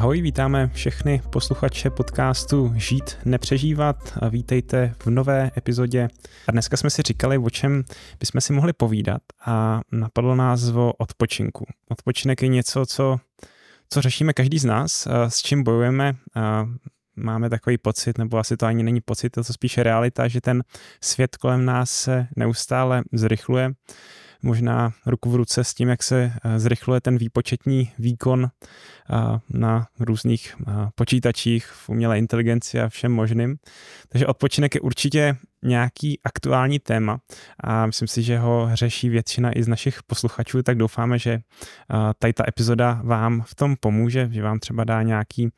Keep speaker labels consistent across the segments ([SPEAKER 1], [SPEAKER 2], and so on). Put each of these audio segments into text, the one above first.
[SPEAKER 1] Ahoj, vítáme všechny posluchače podcastu Žít, nepřežívat a vítejte v nové epizodě. A dneska jsme si říkali, o čem bychom si mohli povídat a napadlo nás o odpočinku. Odpočinek je něco, co, co řešíme každý z nás, s čím bojujeme, máme takový pocit, nebo asi to ani není pocit, to je spíše realita, že ten svět kolem nás se neustále zrychluje možná ruku v ruce s tím, jak se eh, zrychluje ten výpočetní výkon eh, na různých eh, počítačích v umělé inteligenci a všem možným. Takže odpočinek je určitě nějaký aktuální téma a myslím si, že ho řeší většina i z našich posluchačů, tak doufáme, že tady ta epizoda vám v tom pomůže, že vám třeba dá nějaký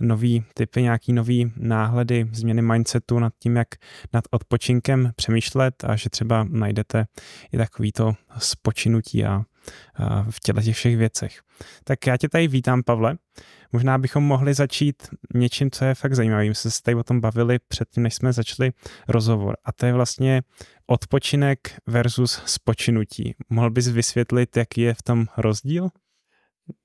[SPEAKER 1] nový typy, nějaký nový náhledy, změny mindsetu nad tím, jak nad odpočinkem přemýšlet a že třeba najdete i takovýto spočinutí a v těle těch všech věcech. Tak já tě tady vítám, Pavle. Možná bychom mohli začít něčím, co je fakt zajímavé. My jsme se tady o tom bavili předtím, než jsme začali rozhovor. A to je vlastně odpočinek versus spočinutí. Mohl bys vysvětlit, jaký je v tom rozdíl?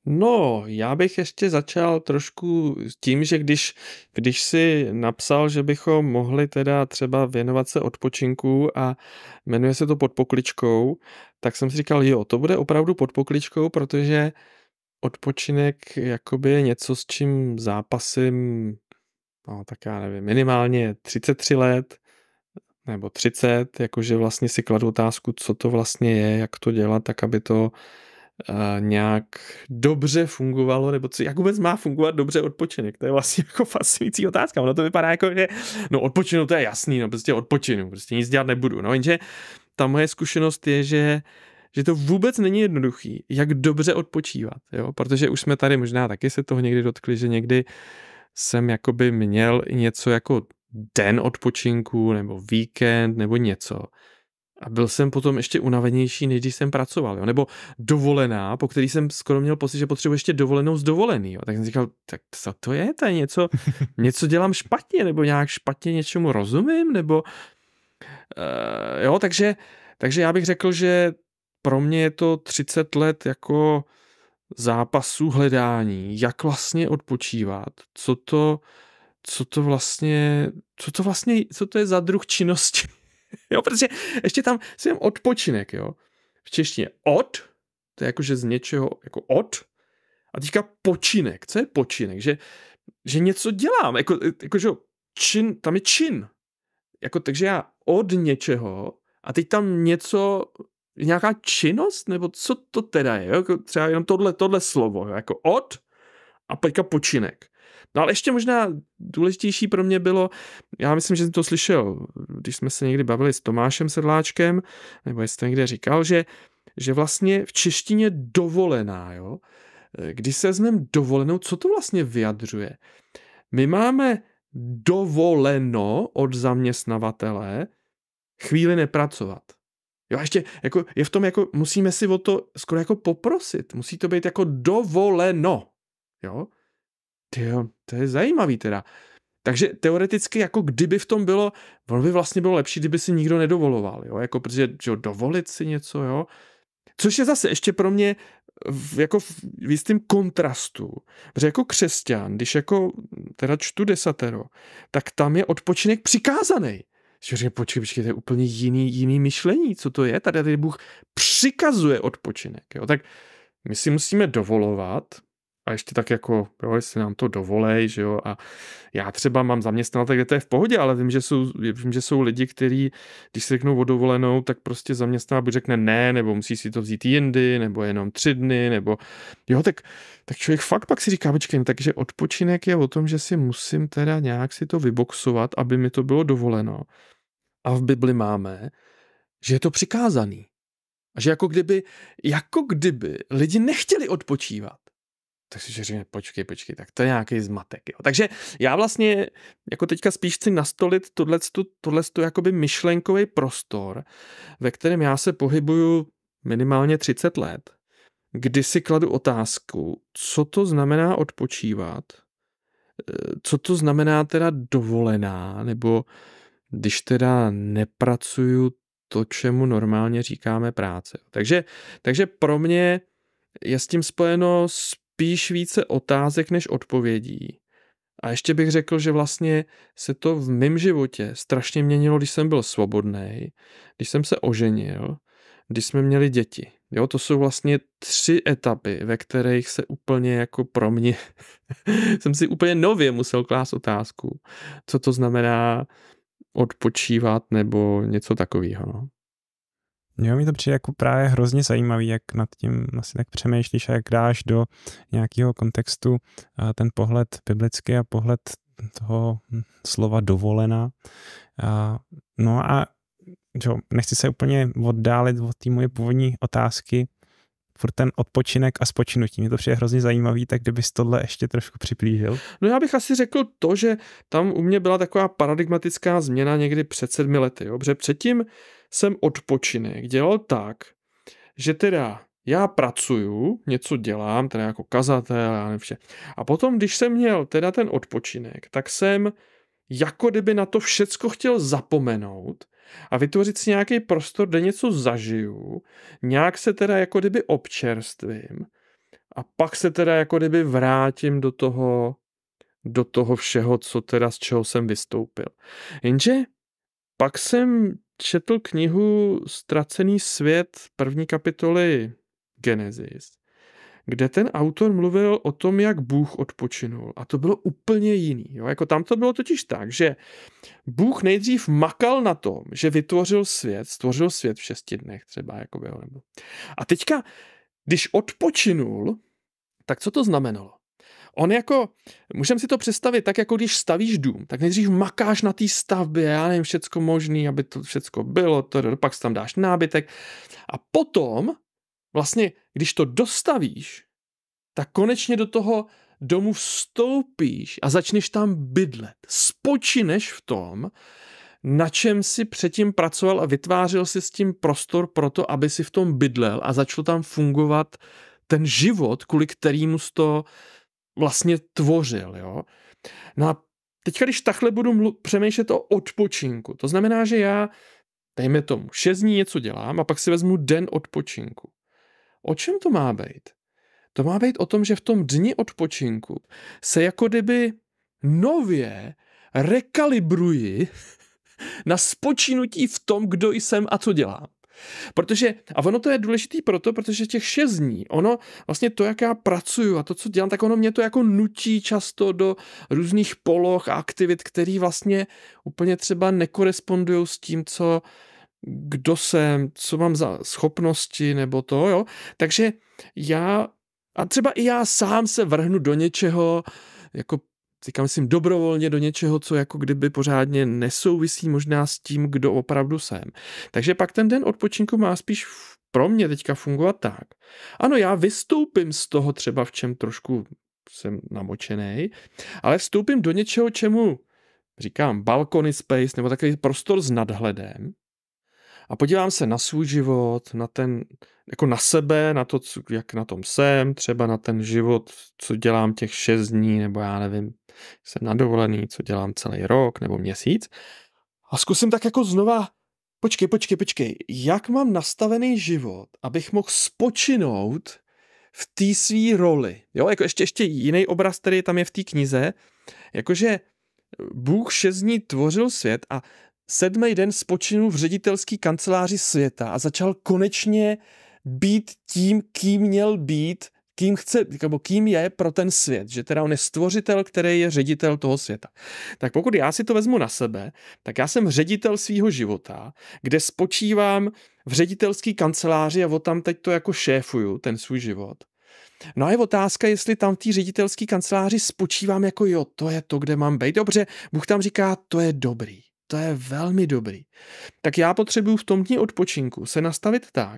[SPEAKER 2] No, já bych ještě začal trošku tím, že když, když si napsal, že bychom mohli teda třeba věnovat se odpočinku a jmenuje se to pod pokličkou, tak jsem si říkal, jo, to bude opravdu pod pokličkou, protože odpočinek jakoby je něco, s čím zápasím, no tak já nevím, minimálně 33 let, nebo 30, jakože vlastně si kladu otázku, co to vlastně je, jak to dělat, tak aby to nějak dobře fungovalo, nebo co, jak vůbec má fungovat dobře odpočinek? To je vlastně jako fascinující otázka. Ono to vypadá jako, že no odpočinu to je jasný, no prostě odpočinu, prostě nic dělat nebudu. No jenže ta moje zkušenost je, že že to vůbec není jednoduchý, jak dobře odpočívat, jo? protože už jsme tady možná taky se toho někdy dotkli, že někdy jsem jakoby měl něco jako den odpočinku nebo víkend nebo něco. A byl jsem potom ještě unavenější, než když jsem pracoval. Jo? Nebo dovolená, po který jsem skoro měl pocit, že potřebuji ještě dovolenou z dovolený. Jo? Tak jsem říkal, tak co to je? To je něco, něco dělám špatně, nebo nějak špatně něčemu rozumím, nebo... Uh, jo, takže, takže já bych řekl, že pro mě je to 30 let jako zápasů hledání, jak vlastně odpočívat, co to, co to vlastně, co to vlastně, co to je za druh činnosti, jo, protože ještě tam jsem odpočinek, jo. V češtině od, to je jakože z něčeho jako od, a teďka počinek. Co je počinek? Že, že něco dělám, jako, jako že čin, tam je čin. Jako, takže já od něčeho a teď tam něco, nějaká činnost, nebo co to teda je? Jo? Jako třeba jenom tohle, tohle slovo, jako od a teďka počinek. No ale ještě možná důležitější pro mě bylo, já myslím, že jsem to slyšel, když jsme se někdy bavili s Tomášem Sedláčkem, nebo jestli někde říkal, že, že vlastně v češtině dovolená, jo? Když se znem dovolenou, co to vlastně vyjadřuje? My máme dovoleno od zaměstnavatele chvíli nepracovat. Jo, ještě jako, je v tom, jako musíme si o to skoro jako poprosit. Musí to být jako dovoleno. Jo? Ty jo, to je zajímavý teda. Takže teoreticky, jako kdyby v tom bylo, ono by vlastně bylo lepší, kdyby si nikdo nedovoloval, jo, jako protože, že dovolit si něco, jo, což je zase ještě pro mě v, jako v, v jistém kontrastu, protože jako křesťan, když jako teda čtu desatero, tak tam je odpočinek přikázaný. Že říkám, počkej, počkej, to je úplně jiný, jiný myšlení, co to je? Tady, tady Bůh přikazuje odpočinek, jo, tak my si musíme dovolovat, a ještě tak jako, jo, jestli nám to dovolej, že jo, a já třeba mám zaměstnance, kde to je v pohodě, ale vím, že jsou, vím, že jsou lidi, kteří, když si řeknou o dovolenou, tak prostě zaměstnanec buď řekne ne, nebo musí si to vzít jindy, nebo jenom tři dny, nebo jo, tak, tak člověk fakt pak si říká, počkej, takže odpočinek je o tom, že si musím teda nějak si to vyboxovat, aby mi to bylo dovoleno. A v Bibli máme, že je to přikázaný. A že jako kdyby, jako kdyby lidi nechtěli odpočívat tak si říkám, počkej, počkej, tak to je nějaký zmatek. Jo. Takže já vlastně jako teďka spíš chci nastolit tohle jakoby myšlenkový prostor, ve kterém já se pohybuju minimálně 30 let, kdy si kladu otázku, co to znamená odpočívat, eh, co to znamená teda dovolená, nebo když teda nepracuju to, čemu normálně říkáme práce. Takže, takže pro mě je s tím spojeno spíš více otázek než odpovědí. A ještě bych řekl, že vlastně se to v mém životě strašně měnilo, když jsem byl svobodný, když jsem se oženil, když jsme měli děti. Jo, to jsou vlastně tři etapy, ve kterých se úplně jako pro mě, jsem si úplně nově musel klást otázku, co to znamená odpočívat nebo něco takového. No.
[SPEAKER 1] Jo, mi to přijde jako právě hrozně zajímavý, jak nad tím asi tak přemýšlíš a jak dáš do nějakého kontextu ten pohled biblický a pohled toho slova dovolena. No a jo, nechci se úplně oddálit od té moje původní otázky, furt ten odpočinek a spočinutí. Mě to přijde hrozně zajímavý, tak kdybys tohle ještě trošku připlížil.
[SPEAKER 2] No já bych asi řekl to, že tam u mě byla taková paradigmatická změna někdy před sedmi lety. Jo? Protože předtím jsem odpočinek dělal tak, že teda já pracuju, něco dělám, teda jako kazatel a vše. A potom, když jsem měl teda ten odpočinek, tak jsem jako kdyby na to všecko chtěl zapomenout a vytvořit si nějaký prostor, kde něco zažiju, nějak se teda jako kdyby občerstvím a pak se teda jako kdyby vrátím do toho, do toho všeho, co teda z čeho jsem vystoupil. Jenže pak jsem četl knihu Ztracený svět první kapitoly Genesis, kde ten autor mluvil o tom, jak Bůh odpočinul. A to bylo úplně jiný. Jo? Jako tam to bylo totiž tak, že Bůh nejdřív makal na tom, že vytvořil svět, stvořil svět v šesti dnech třeba. Jako by ho A teďka, když odpočinul, tak co to znamenalo? on jako, můžeme si to představit tak, jako když stavíš dům, tak nejdřív makáš na té stavbě, já nevím, všecko možný, aby to všecko bylo, to, pak si tam dáš nábytek a potom vlastně, když to dostavíš, tak konečně do toho domu vstoupíš a začneš tam bydlet. Spočineš v tom, na čem si předtím pracoval a vytvářel si s tím prostor pro to, aby si v tom bydlel a začal tam fungovat ten život, kvůli kterýmu jsi to, vlastně tvořil. Jo? No a teďka, když takhle budu mlu- přemýšlet o odpočinku, to znamená, že já, dejme tomu, šest dní něco dělám a pak si vezmu den odpočinku. O čem to má být? To má být o tom, že v tom dni odpočinku se jako kdyby nově rekalibruji na spočinutí v tom, kdo jsem a co dělám. Protože, a ono to je důležitý proto, protože těch šest dní, ono vlastně to, jak já pracuju a to, co dělám, tak ono mě to jako nutí často do různých poloh a aktivit, které vlastně úplně třeba nekorespondují s tím, co kdo jsem, co mám za schopnosti nebo to, jo. Takže já, a třeba i já sám se vrhnu do něčeho, jako teďka myslím dobrovolně do něčeho, co jako kdyby pořádně nesouvisí možná s tím, kdo opravdu jsem. Takže pak ten den odpočinku má spíš pro mě teďka fungovat tak. Ano, já vystoupím z toho třeba, v čem trošku jsem namočený, ale vstoupím do něčeho, čemu říkám balkony space nebo takový prostor s nadhledem a podívám se na svůj život, na ten, jako na sebe, na to, jak na tom jsem, třeba na ten život, co dělám těch šest dní, nebo já nevím, jsem na dovolený, co dělám celý rok nebo měsíc. A zkusím tak jako znova, počkej, počkej, počkej, jak mám nastavený život, abych mohl spočinout v té své roli. Jo, jako ještě, ještě jiný obraz, který tam je v té knize, jakože eh, Bůh šest dní tvořil svět a sedmý den spočinul v ředitelský kanceláři světa a začal konečně být tím, kým měl být kým, chce, nebo kým je pro ten svět, že teda on je stvořitel, který je ředitel toho světa. Tak pokud já si to vezmu na sebe, tak já jsem ředitel svého života, kde spočívám v ředitelský kanceláři a tam teď to jako šéfuju, ten svůj život. No a je otázka, jestli tam v té ředitelské kanceláři spočívám jako jo, to je to, kde mám být. Dobře, Bůh tam říká, to je dobrý, to je velmi dobrý. Tak já potřebuju v tom dní odpočinku se nastavit tak,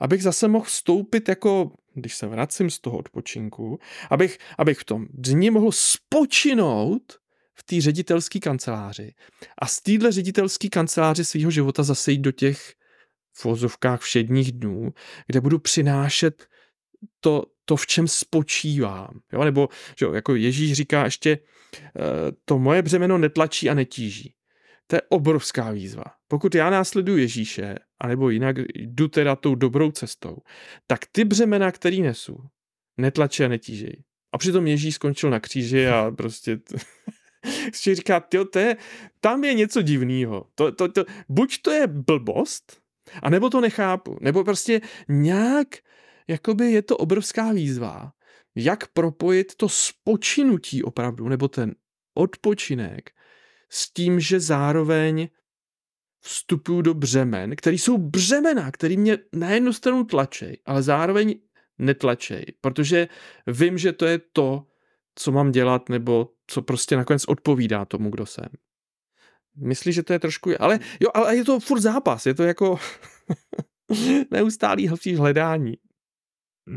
[SPEAKER 2] abych zase mohl vstoupit jako když se vracím z toho odpočinku, abych, abych v tom dni mohl spočinout v té ředitelské kanceláři a z téhle ředitelské kanceláři svého života zase jít do těch vozovkách všedních dnů, kde budu přinášet to, to v čem spočívám. Jo? Nebo že jo, jako Ježíš říká ještě, eh, to moje břemeno netlačí a netíží. To je obrovská výzva. Pokud já následuji Ježíše, anebo jinak jdu teda tou dobrou cestou, tak ty břemena, který nesu, netlačí a netížej. A přitom Ježíš skončil na kříži a prostě... T- si říká, tyjo, to je, tam je něco divného. To, to, to, buď to je blbost, anebo to nechápu. Nebo prostě nějak, jakoby je to obrovská výzva, jak propojit to spočinutí opravdu, nebo ten odpočinek s tím, že zároveň vstupuju do břemen, které jsou břemena, které mě na jednu stranu tlačej, ale zároveň netlačej, protože vím, že to je to, co mám dělat, nebo co prostě nakonec odpovídá tomu, kdo jsem. Myslíš, že to je trošku, ale jo, ale je to furt zápas, je to jako neustálý hledání.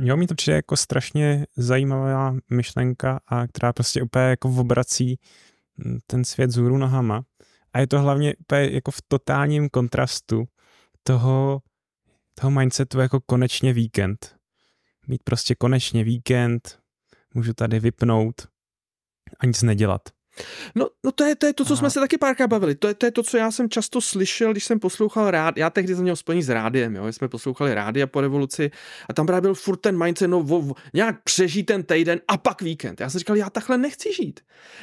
[SPEAKER 1] Jo, mi to přijde jako strašně zajímavá myšlenka, a která prostě úplně jako obrací ten svět z hůru nohama. A je to hlavně jako v totálním kontrastu toho, toho mindsetu jako konečně víkend. Mít prostě konečně víkend, můžu tady vypnout
[SPEAKER 2] a nic nedělat. No, no to, je, to je to, co Aha. jsme se taky párkrát bavili. To je, to je to, co já jsem často slyšel, když jsem poslouchal rád. Já tehdy jsem měl spojení s rádiem, jo. jsme poslouchali rádia po revoluci a tam právě byl furt ten mindset, no vo, vo, nějak přežít ten týden a pak víkend. Já jsem říkal, já takhle nechci žít.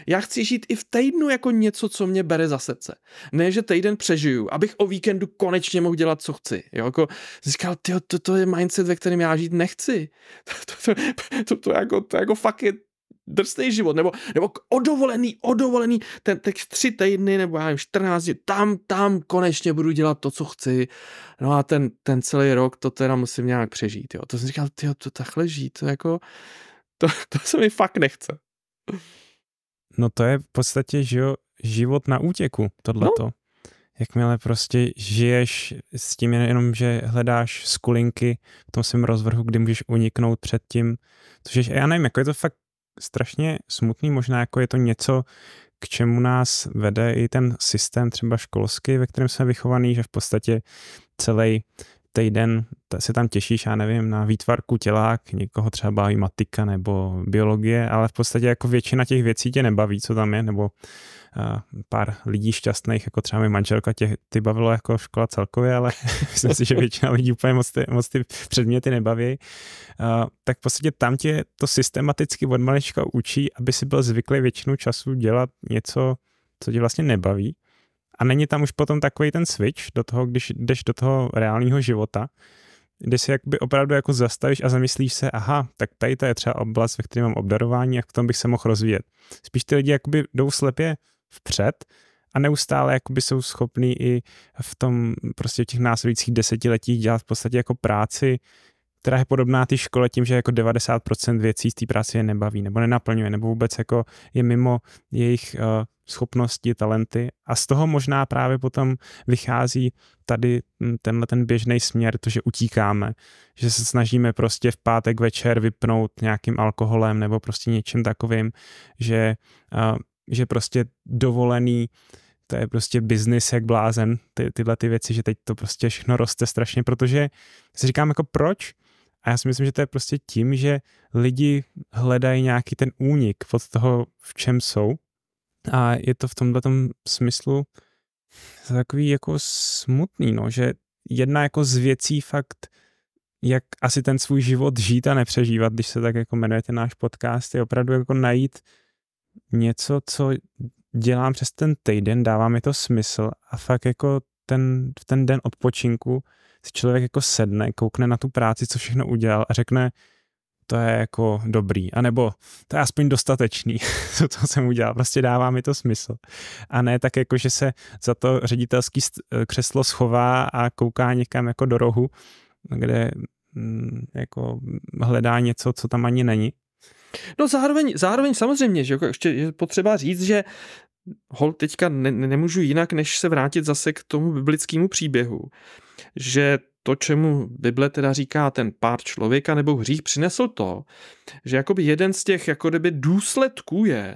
[SPEAKER 2] Já chci žít i v týdnu jako něco, co mě bere za srdce. Ne, že týden přežiju, abych o víkendu konečně mohl dělat, co chci. Jo, jako říkal, tyjo, to, to je mindset, ve kterém já žít nechci. To, to, to, to, to, jako, to jako fakt je drsný život, nebo, nebo odovolený, odovolený, ten teď tři týdny, nebo já nevím, 14 dní, tam, tam konečně budu dělat to, co chci. No a ten, ten celý rok to teda musím nějak přežít, jo. To jsem říkal, ty to takhle žít, to jako, to, to se mi fakt nechce.
[SPEAKER 1] No to je v podstatě, že jo, život na útěku, tohleto. No. Jakmile prostě žiješ s tím jenom, že hledáš skulinky v tom svém rozvrhu, kdy můžeš uniknout před tím, což je, já nevím, jako je to fakt strašně smutný, možná jako je to něco, k čemu nás vede i ten systém třeba školský, ve kterém jsme vychovaný, že v podstatě celý týden se tam těšíš, já nevím, na výtvarku tělák, někoho třeba baví matika nebo biologie, ale v podstatě jako většina těch věcí tě nebaví, co tam je, nebo pár lidí šťastných, jako třeba mi manželka, tě, ty bavilo jako škola celkově, ale myslím si, že většina lidí úplně moc ty, moc ty předměty nebaví. Tak v podstatě tam tě to systematicky od malička učí, aby si byl zvyklý většinu času dělat něco, co tě vlastně nebaví. A není tam už potom takový ten switch do toho, když jdeš do toho reálného života, kde si jakby opravdu jako zastavíš a zamyslíš se, aha, tak tady to je třeba oblast, ve které mám obdarování a v tom bych se mohl rozvíjet. Spíš ty lidi jakoby jdou slepě vpřed a neustále jakoby jsou schopní i v tom prostě v těch následujících desetiletích dělat v podstatě jako práci, která je podobná té škole tím, že jako 90% věcí z té práce je nebaví nebo nenaplňuje, nebo vůbec jako je mimo jejich uh, schopnosti, talenty a z toho možná právě potom vychází tady hm, tenhle ten běžný směr, to, že utíkáme, že se snažíme prostě v pátek večer vypnout nějakým alkoholem nebo prostě něčím takovým, že uh, že prostě dovolený, to je prostě biznis jak blázen, ty, tyhle ty věci, že teď to prostě všechno roste strašně, protože si říkám jako proč? A já si myslím, že to je prostě tím, že lidi hledají nějaký ten únik od toho, v čem jsou. A je to v tomhle smyslu takový jako smutný, no, že jedna jako z věcí fakt, jak asi ten svůj život žít a nepřežívat, když se tak jako jmenuje ten náš podcast, je opravdu jako najít něco, co dělám přes ten týden, dává mi to smysl a fakt jako ten, v ten den odpočinku si člověk jako sedne, koukne na tu práci, co všechno udělal a řekne, to je jako dobrý, anebo to je aspoň dostatečný, co to jsem udělal, prostě dává mi to smysl. A ne tak jako, že se za to ředitelský eh, křeslo schová a kouká někam jako do rohu, kde mm, jako hledá něco, co tam ani není.
[SPEAKER 2] No zároveň, zároveň samozřejmě, že ještě je potřeba říct, že hol teďka ne, nemůžu jinak, než se vrátit zase k tomu biblickému příběhu, že to, čemu Bible teda říká ten pár člověka nebo hřích, přinesl to, že jakoby jeden z těch jako kdyby důsledků je,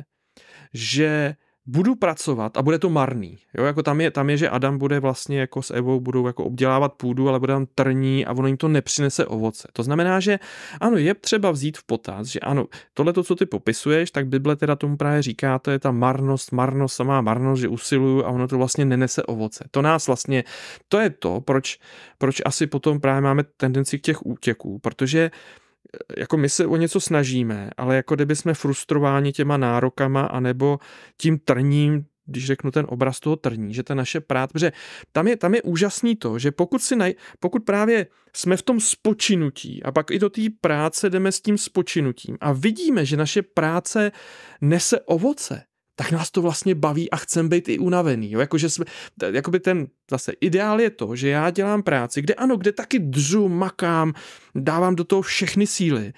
[SPEAKER 2] že budu pracovat a bude to marný. Jo, jako tam je, tam je, že Adam bude vlastně jako s Evou budou jako obdělávat půdu, ale bude tam trní a ono jim to nepřinese ovoce. To znamená, že ano, je třeba vzít v potaz, že ano, tohle to, co ty popisuješ, tak Bible teda tomu právě říká, to je ta marnost, marnost, samá marnost, že usiluju a ono to vlastně nenese ovoce. To nás vlastně, to je to, proč, proč asi potom právě máme tendenci k těch útěků, protože jako my se o něco snažíme, ale jako kdyby jsme frustrováni těma nárokama anebo tím trním, když řeknu ten obraz toho trní, že ta naše práce, protože tam je, tam je úžasný to, že pokud, si naj, pokud právě jsme v tom spočinutí a pak i do té práce jdeme s tím spočinutím a vidíme, že naše práce nese ovoce, tak nás to vlastně baví a chcem být i unavený. Jo? Jakože jsme, jakoby ten zase ideál je to, že já dělám práci, kde ano, kde taky dřu, makám, dávám do toho všechny síly.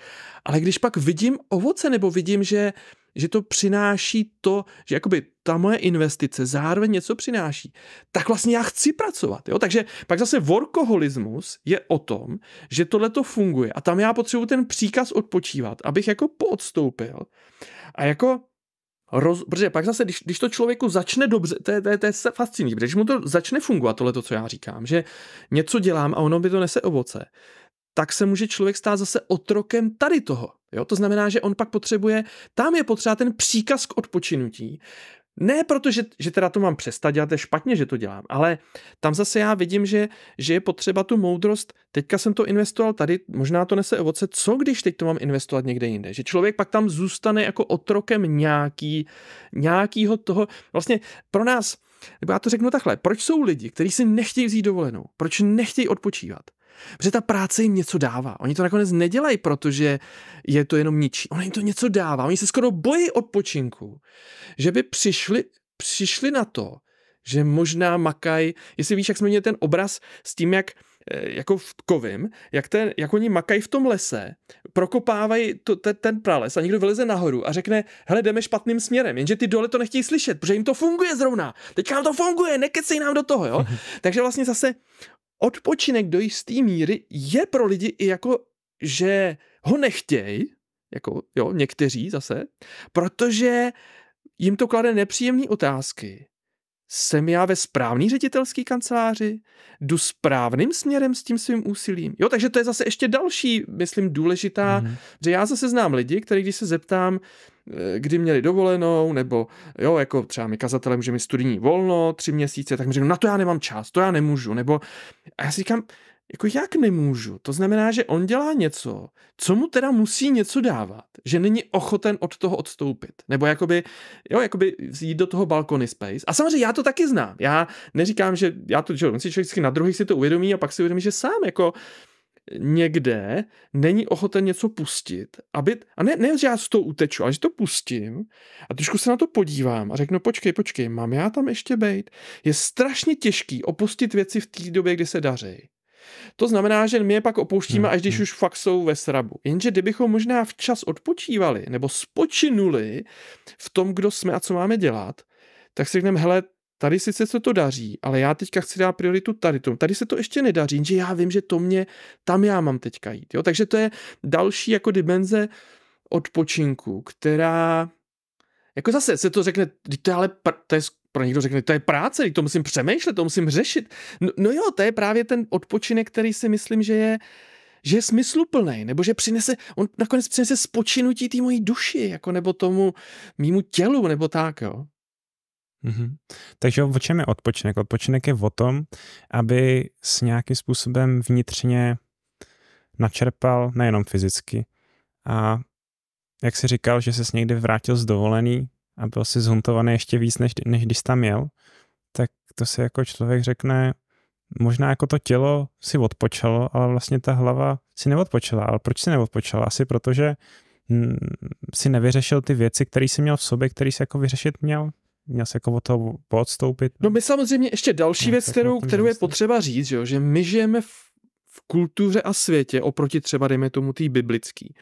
[SPEAKER 2] Ale když pak vidím ovoce nebo vidím, že že to přináší to, že jakoby ta moje investice zároveň něco přináší, tak vlastně já chci pracovat. Jo? Takže pak zase workoholismus je o tom, že tohle to funguje a tam já potřebuji ten příkaz odpočívat, abych jako poodstoupil a jako roz, protože pak zase, když, když to člověku začne dobře, to je, to je, to je fascinující, protože když mu to začne fungovat, tohle to, co já říkám, že něco dělám a ono by to nese ovoce, tak se může člověk stát zase otrokem tady toho. Jo? To znamená, že on pak potřebuje, tam je potřeba ten příkaz k odpočinutí. Ne protože že, že teda to mám přestat dělat, je špatně, že to dělám, ale tam zase já vidím, že, že je potřeba tu moudrost, teďka jsem to investoval tady, možná to nese ovoce, co když teď to mám investovat někde jinde, že člověk pak tam zůstane jako otrokem nějaký, nějakýho toho, vlastně pro nás, nebo já to řeknu takhle, proč jsou lidi, kteří si nechtějí vzít dovolenou, proč nechtějí odpočívat? Protože ta práce jim něco dává. Oni to nakonec nedělají, protože je to jenom ničí. Ona jim to něco dává. Oni se skoro bojí odpočinku. Že by přišli, přišli na to, že možná makají, jestli víš, jak jsme měli ten obraz s tím, jak eh, jako v kovim, jak, ten, jak oni makají v tom lese, prokopávají to, ten, ten prales a někdo vyleze nahoru a řekne, hele, jdeme špatným směrem, jenže ty dole to nechtějí slyšet, protože jim to funguje zrovna, teď nám to funguje, nekecej nám do toho, jo. Takže vlastně zase odpočinek do jisté míry je pro lidi i jako, že ho nechtějí, jako jo, někteří zase, protože jim to klade nepříjemné otázky. Jsem já ve správný ředitelský kanceláři? Jdu správným směrem s tím svým úsilím? Jo, takže to je zase ještě další, myslím, důležitá, mm. že já zase znám lidi, který když se zeptám, Eh, kdy měli dovolenou, nebo jo, jako třeba kazatelem, kazatelé můžeme studijní volno, tři měsíce, tak mi řeknu, na to já nemám čas, to já nemůžu, nebo a já si říkám, jako jak nemůžu? To znamená, že on dělá něco, co mu teda musí něco dávat, že není ochoten od toho odstoupit. Nebo jakoby, jo, jakoby jít do toho balkony space. A samozřejmě já to taky znám. Já neříkám, že já to, že on si člověk na druhých si to uvědomí a pak si uvědomí, že sám jako někde není ochoten něco pustit, aby, a ne, ne, že já z toho uteču, ale že to pustím a trošku se na to podívám a řeknu, počkej, počkej, mám já tam ještě bejt? Je strašně těžký opustit věci v té době, kdy se daří. To znamená, že my je pak opouštíme, hmm, až když hmm. už fakt jsou ve srabu. Jenže kdybychom možná včas odpočívali nebo spočinuli v tom, kdo jsme a co máme dělat, tak si řekneme, hele, tady sice se to daří, ale já teďka chci dát prioritu tady tomu. Tady se to ještě nedaří, že já vím, že to mě, tam já mám teďka jít. Jo? Takže to je další jako dimenze odpočinku, která jako zase se to řekne, to je ale pr- to je, pro někdo řekne, to je práce, to musím přemýšlet, to musím řešit. No, no jo, to je právě ten odpočinek, který si myslím, že je že je smysluplný, nebo že přinese, on nakonec přinese spočinutí té mojí duši, jako nebo tomu mýmu tělu, nebo tak, jo.
[SPEAKER 1] Mm-hmm. Takže o čem je odpočinek? Odpočinek je o tom, aby s nějakým způsobem vnitřně načerpal nejenom fyzicky. A jak si říkal, že se někdy vrátil z dovolený a byl si zhuntovaný ještě víc, než, než když tam jel, tak to si jako člověk řekne, možná jako to tělo si odpočalo, ale vlastně ta hlava si neodpočala. Ale proč si neodpočala? Asi protože mm, si nevyřešil ty věci, které si měl v sobě, které si jako vyřešit měl měl se jako o to podstoupit.
[SPEAKER 2] No my samozřejmě ještě další no, věc, kterou, kterou je potřeba říct, že, jo, že my žijeme v, v kultuře a světě oproti třeba, dejme tomu, té biblický,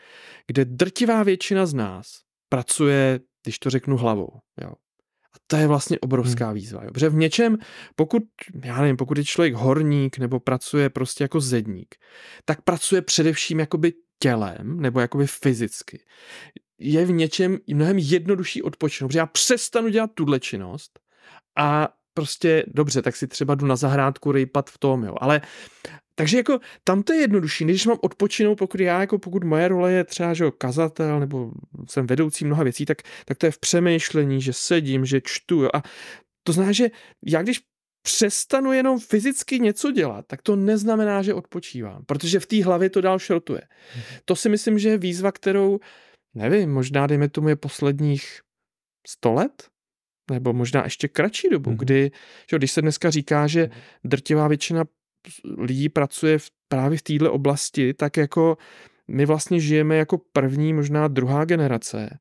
[SPEAKER 2] kde drtivá většina z nás pracuje, když to řeknu, hlavou. Jo. A to je vlastně obrovská hmm. výzva. Jo. Protože v něčem, pokud, já nevím, pokud je člověk horník nebo pracuje prostě jako zedník, tak pracuje především jakoby tělem nebo jakoby fyzicky je v něčem mnohem jednodušší odpočinout, protože já přestanu dělat tuhle činnost a prostě dobře, tak si třeba jdu na zahrádku rejpat v tom, jo, ale takže jako tam to je jednodušší, než mám odpočinout, pokud já jako pokud moje role je třeba, že jo, kazatel nebo jsem vedoucí mnoha věcí, tak, tak to je v přemýšlení, že sedím, že čtu jo, a to znamená, že já když přestanu jenom fyzicky něco dělat, tak to neznamená, že odpočívám, protože v té hlavě to dál šrotuje. Mhm. To si myslím, že je výzva, kterou nevím, možná dejme tomu je posledních 100 let, nebo možná ještě kratší dobu, mm-hmm. kdy, že když se dneska říká, že mm-hmm. drtivá většina lidí pracuje v, právě v této oblasti, tak jako my vlastně žijeme jako první, možná druhá generace,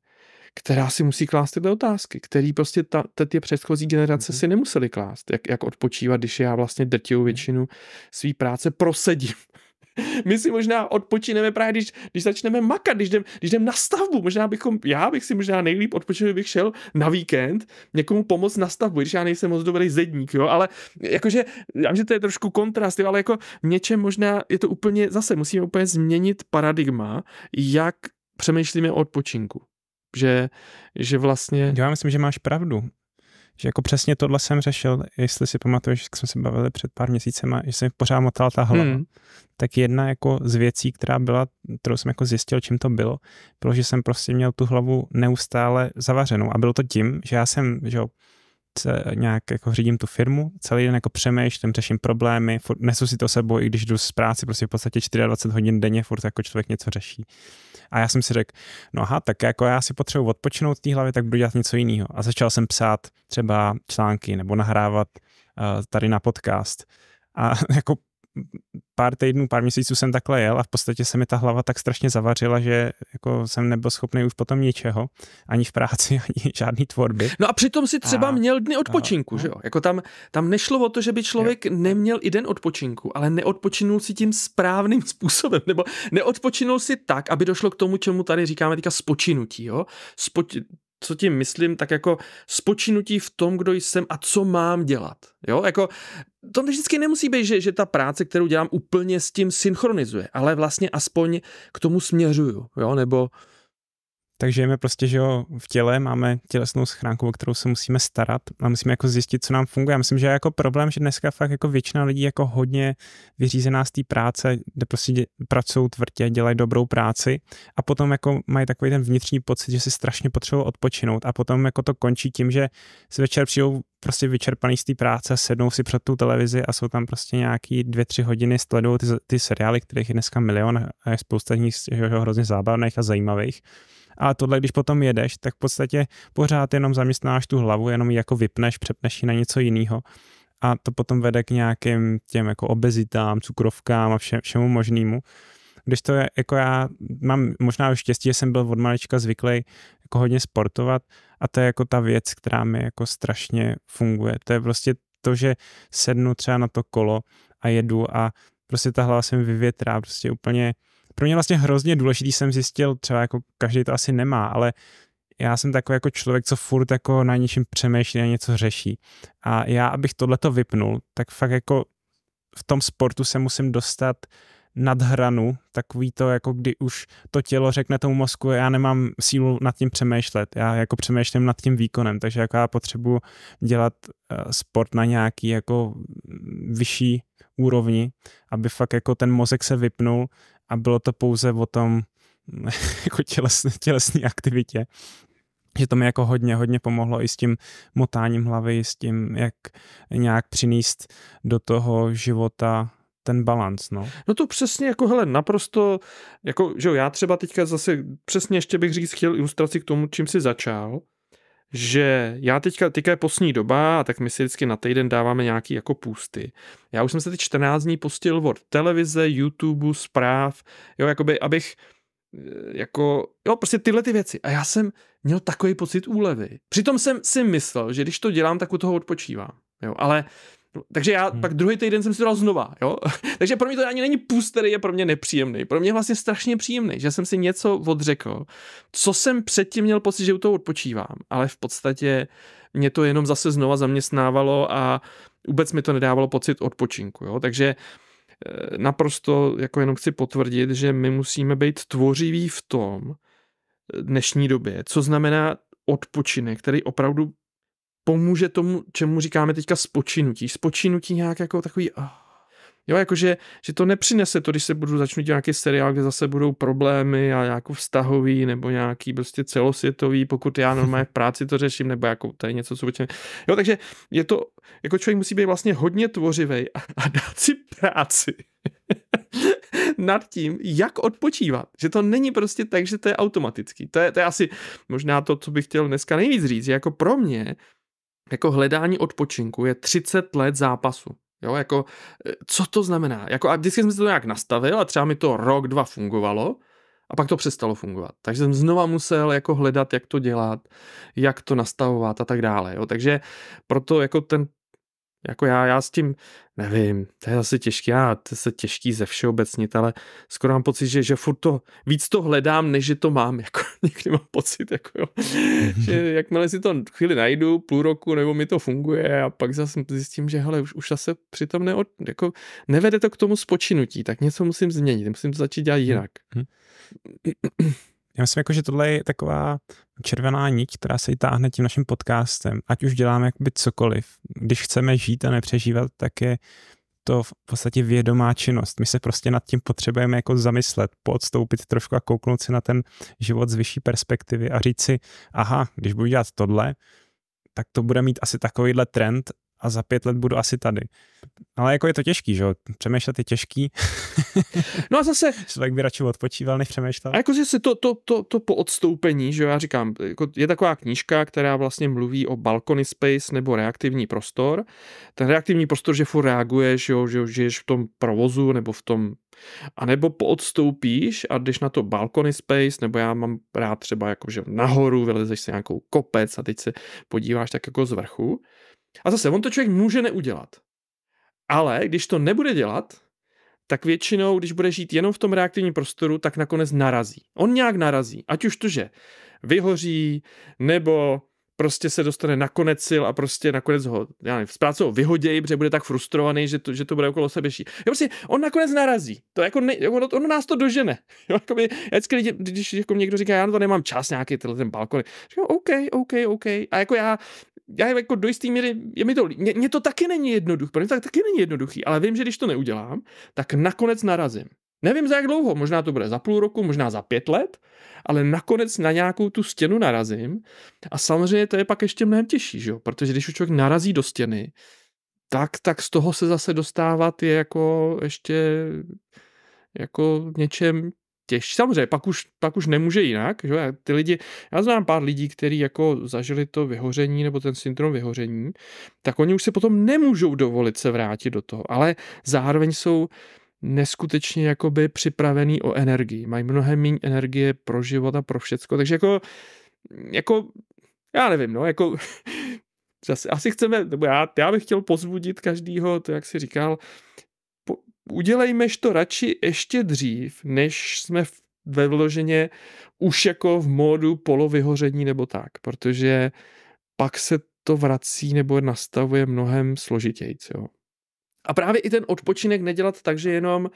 [SPEAKER 2] která si musí klást tyhle otázky, který prostě ta, ta ty předchozí generace mm-hmm. si nemuseli klást, jak, jak odpočívat, když já vlastně drtivou mm-hmm. většinu své práce prosedím. my si možná odpočineme právě, když, když začneme makat, když jdem, když jdem na stavbu. Možná bychom, já bych si možná nejlíp odpočinul, bych šel na víkend někomu pomoct na stavbu, když já nejsem moc dobrý zedník, jo, ale jakože, já vím, že to je trošku kontrast, jo, ale jako v něčem možná je to úplně, zase musíme úplně změnit paradigma, jak přemýšlíme o odpočinku. Že,
[SPEAKER 1] že vlastně... Já myslím, že máš pravdu že jako přesně tohle jsem řešil, jestli si pamatuješ, jak jsme se bavili před pár měsícema, že jsem pořád motal ta hlava, hmm. tak jedna jako z věcí, která byla, kterou jsem jako zjistil, čím to bylo, bylo, že jsem prostě měl tu hlavu neustále zavařenou a bylo to tím, že já jsem, že jo, Eh, nějak jako řídím tu firmu, celý den jako přemýšlím, řeším problémy, furt nesu si to sebou, i když jdu z práce, prostě v podstatě 24 hodin denně furt jako člověk něco řeší. A já jsem si řekl, no aha, tak jako já si potřebuji odpočinout té hlavě, tak budu dělat něco jiného. A začal jsem psát třeba články nebo nahrávat uh, tady na podcast. A jako pár týdnů, pár měsíců jsem takhle jel a v podstatě se mi ta hlava tak strašně zavařila, že jako jsem nebyl schopný už potom ničeho, ani v práci, ani žádný tvorby.
[SPEAKER 2] No a přitom si třeba a, měl dny odpočinku, a, no. že jo? Jako tam, tam nešlo o to, že by člověk jo. neměl i den odpočinku, ale neodpočinul si tím správným způsobem, nebo neodpočinul si tak, aby došlo k tomu, čemu tady říkáme teďka spočinutí, jo? Spoč- co tím myslím, tak jako spočinutí v tom, kdo jsem a co mám dělat. Jo, jako to vždycky nemusí být, že, že ta práce, kterou dělám, úplně s tím synchronizuje, ale vlastně aspoň k tomu směřuju, jo, nebo uh, tak žijeme prostě, že jo, v těle
[SPEAKER 1] máme tělesnou schránku, o kterou se musíme starat a musíme jako zjistit, co nám funguje. Já Myslím, že je jako problém, že dneska fakt jako většina lidí jako hodně vyřízená z té práce, kde prostě dě, pracují tvrdě, dělají dobrou práci a potom jako mají takový ten vnitřní pocit, že si strašně potřebují odpočinout a potom jako to končí tím, že si večer přijou prostě vyčerpaný z té práce, sednou si před tu televizi a jsou tam prostě nějaký dvě, tři hodiny, sledují ty, ty seriály, kterých je dneska milion a je spousta z nich hrozně zábavných a zajímavých a tohle, když potom jedeš, tak v podstatě pořád jenom zaměstnáš tu hlavu, jenom ji jako vypneš, přepneš ji na něco jiného. A to potom vede k nějakým těm jako obezitám, cukrovkám a vše, všemu možnému. Když to je, jako já mám možná štěstí, že jsem byl od malička zvyklý jako hodně sportovat a to je jako ta věc, která mi jako strašně funguje. To je prostě to, že sednu třeba na to kolo a jedu a prostě ta hlava se mi vyvětrá, prostě úplně pro mě vlastně hrozně důležitý jsem zjistil, třeba jako každý to asi nemá, ale já jsem takový jako člověk, co furt jako na něčím přemýšlí a něco řeší. A já, abych tohleto vypnul, tak fakt jako v tom sportu se musím dostat nad hranu, takový to, jako kdy už to tělo řekne tomu mozku, já nemám sílu nad tím přemýšlet, já jako přemýšlím nad tím výkonem, takže jako já potřebuji dělat eh, sport na nějaký jako vyšší úrovni, aby fakt jako ten mozek se vypnul a bylo to pouze o tom jako tělesné, tělesný aktivitě. Že to mi jako hodně, hodně pomohlo i s tím motáním hlavy, s tím, jak nějak přinést do toho života ten balans, no.
[SPEAKER 2] No to přesně jako, hele, naprosto, jako, že jo, já třeba teďka zase přesně ještě bych říct chtěl ilustraci k tomu, čím si začal, že já teďka, teďka je postní doba, a tak my si vždycky na týden dáváme nějaký jako půsty. Já už jsem se teď 14 dní postil od televize, YouTube, zpráv, jo, jakoby, abych eh, jako, jo, prostě tyhle ty věci. A já jsem měl takový pocit úlevy. Přitom jsem si myslel, že když to dělám, tak u toho odpočívám. Jo, ale takže já hmm. pak druhý týden jsem si to dal znova, jo. Takže pro mě to ani není půst, který je pro mě nepříjemný. Pro mě je vlastně strašně příjemný, že jsem si něco odřekl, co jsem předtím měl pocit, že u toho odpočívám, ale v podstatě mě to jenom zase znova zaměstnávalo a vůbec mi to nedávalo pocit odpočinku, jo. Takže eh, naprosto jako jenom chci potvrdit, že my musíme být tvořiví v tom eh, dnešní době, co znamená odpočinek, který opravdu pomůže tomu, čemu říkáme teďka spočinutí. Spočinutí nějak jako takový... Oh. Jo, jakože, že to nepřinese to, když se budu začnout nějaký seriál, kde zase budou problémy a nějaký vztahový nebo nějaký prostě celosvětový, pokud já normálně v práci to řeším, nebo jako tady něco, co určitě... Jo, takže je to, jako člověk musí být vlastně hodně tvořivý a, a dát si práci. nad tím, jak odpočívat. Že to není prostě tak, že to je automatický. To je, to je asi možná to, co bych chtěl dneska nejvíc říct. Že jako pro mě jako hledání odpočinku je 30 let zápasu. Jo, jako, e, co to znamená? Jako, a vždycky jsem si to nějak nastavil a třeba mi to rok, dva fungovalo, a pak to přestalo fungovat. Takže jsem znova musel jako hledat, jak to dělat, jak to nastavovat a tak dále. Jo. Takže proto jako ten jako já, já s tím nevím, to je asi těžký, já to se těžký ze všeobecnit, ale skoro mám pocit, že, že furt to, víc to hledám, než že to mám, jako někdy mám pocit, jako jo, že jakmile si to chvíli najdu, půl roku, nebo mi to funguje a pak zase zjistím, že hele, už, už zase přitom ne, jako, nevede to k tomu spočinutí, tak něco musím změnit, musím to začít dělat hm. jinak. Hm. já myslím, jako, že tohle je taková červená niť, která
[SPEAKER 1] se táhne tím naším podcastem. Ať už děláme jakoby cokoliv. Když chceme žít a nepřežívat, tak je to v podstatě vědomá činnost. My se prostě nad tím potřebujeme jako zamyslet, podstoupit trošku a kouknout si na ten život z vyšší perspektivy a říct si, aha, když budu dělat tohle, tak to bude mít asi takovýhle trend a za pět let budu asi tady. Ale jako je to těžký, že jo? Přemýšlet je těžký. no a zase... Člověk by radši odpočíval, než přemýšlel. A
[SPEAKER 2] jakože se to, to, to, to po odstoupení, že jo, já říkám, jako je taková knížka, která vlastně mluví o balkony space nebo reaktivní prostor. Ten reaktivní prostor, že furt reaguješ, jo, že žiješ v tom provozu nebo v tom a nebo poodstoupíš a jdeš na to balkony space, nebo já mám rád třeba jako, že nahoru vylezeš si nějakou kopec a teď se podíváš tak jako z vrchu. A zase, on to člověk může neudělat. Ale když to nebude dělat, tak většinou, když bude žít jenom v tom reaktivním prostoru, tak nakonec narazí. On nějak narazí, ať už to, že vyhoří, nebo prostě se dostane na konec sil a prostě nakonec ho, já nevím, z práce ho vyhodějí, protože bude tak frustrovaný, že to, že to bude okolo sebe šít. Jo, prostě on nakonec narazí. To jako ne, jako ono, ono, nás to dožene. Jo, jako by, já vždycky, když jako někdo říká, já na to nemám čas nějaký tenhle ten balkon, říkám, OK, OK, OK. A jako já já jako do jisté míry, je mi to, mě, mě to taky není jednoduché, pro mě to taky není jednoduchý, ale vím, že když to neudělám, tak nakonec narazím. Nevím za jak dlouho, možná to bude za půl roku, možná za pět let, ale nakonec na nějakou tu stěnu narazím a samozřejmě to je pak ještě mnohem těžší, že jo? protože když už člověk narazí do stěny, tak, tak z toho se zase dostávat je jako ještě jako něčem těž. Samozřejmě, pak už, pak už nemůže jinak. Že? Ty lidi, já znám pár lidí, kteří jako zažili to vyhoření nebo ten syndrom vyhoření, tak oni už se potom nemůžou dovolit se vrátit do toho, ale zároveň jsou neskutečně jakoby připravený o energii. Mají mnohem méně energie pro život a pro všecko, takže jako, jako já nevím, no, jako zase, asi chceme, nebo já, já bych chtěl pozbudit každýho, to jak si říkal, udělejme to radši ještě dřív, než jsme ve vloženě už jako v módu polovyhoření nebo tak, protože pak se to vrací nebo nastavuje mnohem složitěji. Jo. A právě i ten odpočinek nedělat tak, že jenom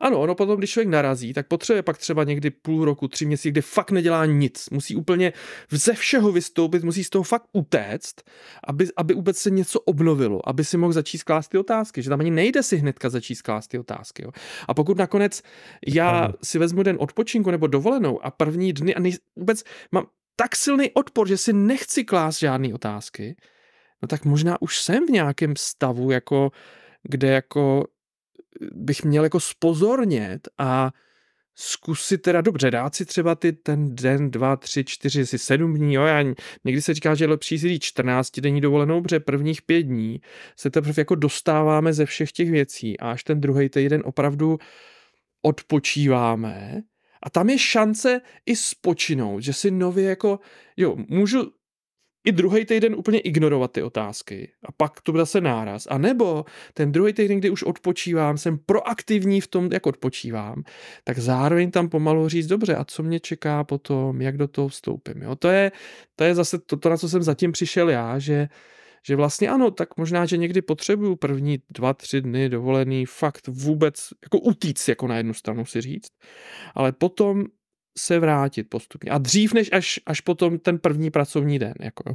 [SPEAKER 2] ano, ono potom, když člověk narazí, tak potřebuje pak třeba někdy půl roku, tři měsíce, kdy fakt nedělá nic. Musí úplně ze všeho vystoupit, musí z toho fakt utéct, aby, aby vůbec se něco obnovilo, aby si mohl začít klást ty otázky, že tam ani nejde si hnedka začít klást ty otázky. Jo. A pokud nakonec já si vezmu den odpočinku nebo dovolenou a první dny a nej, vůbec mám tak silný odpor, že si nechci klást žádné otázky, no tak možná už jsem v nějakém stavu, jako kde jako bych měl jako spozornět a zkusit teda dobře dát si třeba ty ten den, dva, tři, čtyři, si sedm dní, jo, já někdy se říká, že je lepší si 14 denní dovolenou, protože prvních pět dní se teprve jako dostáváme ze všech těch věcí a až ten druhý týden opravdu odpočíváme a tam je šance i spočinout, že si nově jako, jo, můžu i druhý týden úplně ignorovat ty otázky a pak to zase náraz. A nebo ten druhý týden, kdy už odpočívám, jsem proaktivní v tom, jak odpočívám, tak zároveň tam pomalu říct, dobře, a co mě čeká potom, jak do toho vstoupím. Jo? To, je, to je zase to, to, na co jsem zatím přišel já, že že vlastně ano, tak možná, že někdy potřebuju první dva, tři dny dovolený fakt vůbec jako utíct jako na jednu stranu si říct, ale potom se vrátit postupně. A dřív než až, až potom ten první pracovní den. Jako.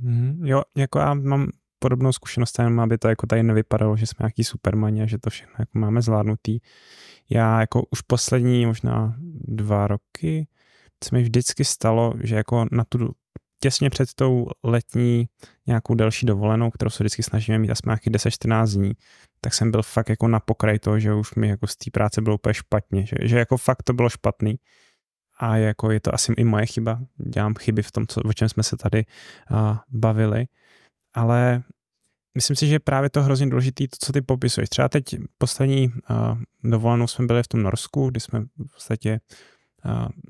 [SPEAKER 1] Mm, jo, jako já mám podobnou zkušenost, jenom aby to jako tady nevypadalo, že jsme nějaký supermani a že to všechno jako máme zvládnutý. Já jako už poslední možná dva roky se mi vždycky stalo, že jako na tu těsně před tou letní nějakou další dovolenou, kterou se vždycky snažíme mít aspoň nějaký 10-14 dní, tak jsem byl fakt jako na pokraji toho, že už mi jako z té práce bylo úplně špatně, že, že jako fakt to bylo špatný. A jako je to asi i moje chyba, dělám chyby v tom, co, o čem jsme se tady uh, bavili, ale myslím si, že je právě to hrozně důležité, to, co ty popisuješ. Třeba teď poslední uh, dovolenou jsme byli v tom Norsku, kdy jsme v podstatě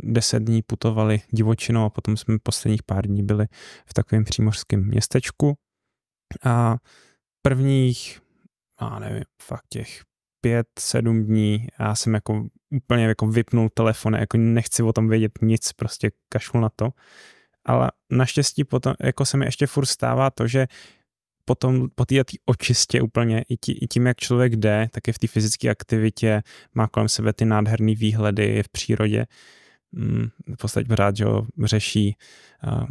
[SPEAKER 1] deset dní putovali divočinou a potom jsme posledních pár dní byli v takovém přímořském městečku. A prvních, já nevím, fakt těch pět, sedm dní, já jsem jako úplně jako vypnul telefon, jako nechci o tom vědět nic, prostě kašlu na to. Ale naštěstí potom, jako se mi ještě furt stává to, že potom po té očistě úplně, i, tí, i tím, jak člověk jde, tak je v té fyzické aktivitě, má kolem sebe ty nádherné výhledy, je v přírodě, mm, v podstatě pořád, že ho řeší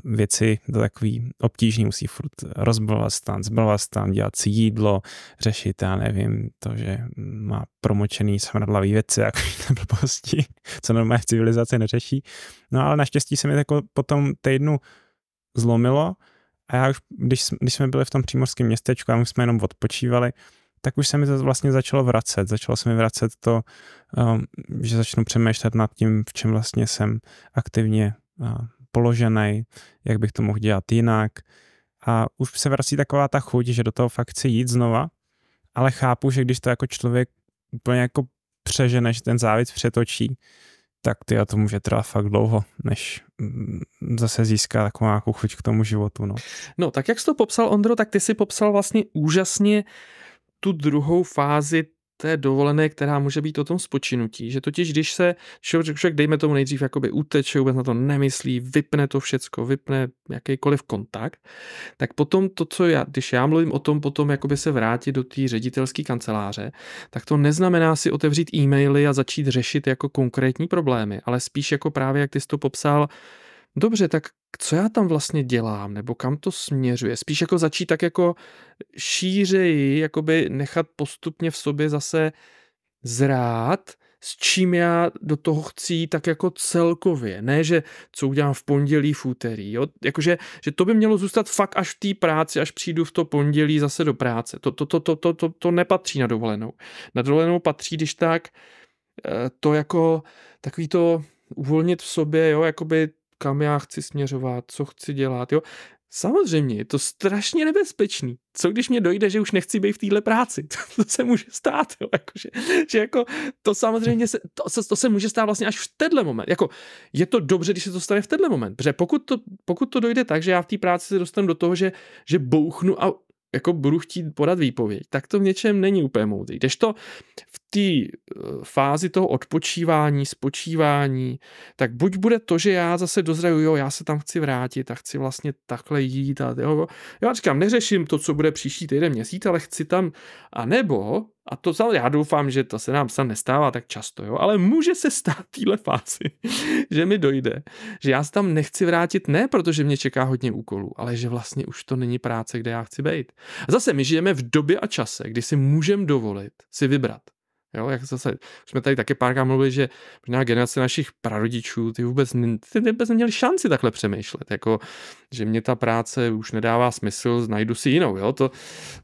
[SPEAKER 1] věci do takový obtížný, musí furt rozbalovat stan, zbalovat stan, dělat si jídlo, řešit, já nevím, to, že má promočený smradlavý věci, jako na blbosti, co normálně civilizace neřeší. No ale naštěstí se mi jako po tom týdnu zlomilo, a já už, když, když jsme byli v tom přímořském městečku a už jsme jenom odpočívali, tak už se mi to vlastně začalo vracet. Začalo se mi vracet to, um, že začnu přemýšlet nad tím, v čem vlastně jsem aktivně uh, položený, jak bych to mohl dělat jinak. A už se vrací taková ta chuť, že do toho fakt chci jít znova, ale chápu, že když to jako člověk úplně jako přežene, že ten závěc přetočí, tak ty a to může trvat fakt dlouho, než mm, zase získá takovou nějakou chuť k tomu životu. No.
[SPEAKER 2] no tak jak jsi to popsal, Ondro, tak ty si popsal vlastně úžasně tu druhou fázi té dovolené, která může být o tom spočinutí. Že totiž, když se člověk, dejme tomu nejdřív, jakoby uteče, vůbec na to nemyslí, vypne to všecko, vypne jakýkoliv kontakt, tak potom to, co já, když já mluvím o tom, potom jakoby se vrátit do té ředitelské kanceláře, tak to neznamená si otevřít e-maily a začít řešit jako konkrétní problémy, ale spíš jako právě, jak ty jsi to popsal, dobře, tak co já tam vlastně dělám, nebo kam to směřuje? Spíš jako začít tak jako šířeji, jakoby nechat postupně v sobě zase zrát, s čím já do toho chci tak jako celkově. Ne, že co udělám v pondělí, v úterý. Jo? Jakože, že to by mělo zůstat fakt až v té práci, až přijdu v to pondělí zase do práce. To, to, to, to, to, to, to nepatří na dovolenou. Na dovolenou patří, když tak, eh, to jako takový to uvolnit v sobě, jo, jakoby kam já chci směřovat, co chci dělat, jo. Samozřejmě, je to strašně nebezpečný. Co když mě dojde, že už nechci být v téhle práci? To, to se může stát, jo. Jako, že, že jako to samozřejmě se, to, se, to se může stát vlastně až v tenhle moment. Jako, je to dobře, když se to stane v tenhle moment, protože pokud to, pokud to dojde tak, že já v té práci se dostanu do toho, že, že bouchnu a jako budu chtít podat výpověď, tak to v něčem není úplně moudrý. Když to v té eh, fázi toho odpočívání, spočívání, tak buď bude to, že já zase dozraju, jo, já se tam chci vrátit a chci vlastně takhle jít a jo, já říkám, neřeším to, co bude příští týden, měsíc, ale chci tam, a nebo a to samozřejmě, já doufám, že to se nám snad nestává tak často, jo? ale může se stát téhle fázi, že mi dojde, že já se tam nechci vrátit ne protože mě čeká hodně úkolů, ale že vlastně už to není práce, kde já chci být. A zase my žijeme v době a čase, kdy si můžeme dovolit si vybrat. Jo, jak zase, už jsme tady také párkrát mluvili, že možná generace našich prarodičů, ty vůbec, ty vůbec neměli šanci takhle přemýšlet, jako, že mě ta práce už nedává smysl, najdu si jinou, jo, to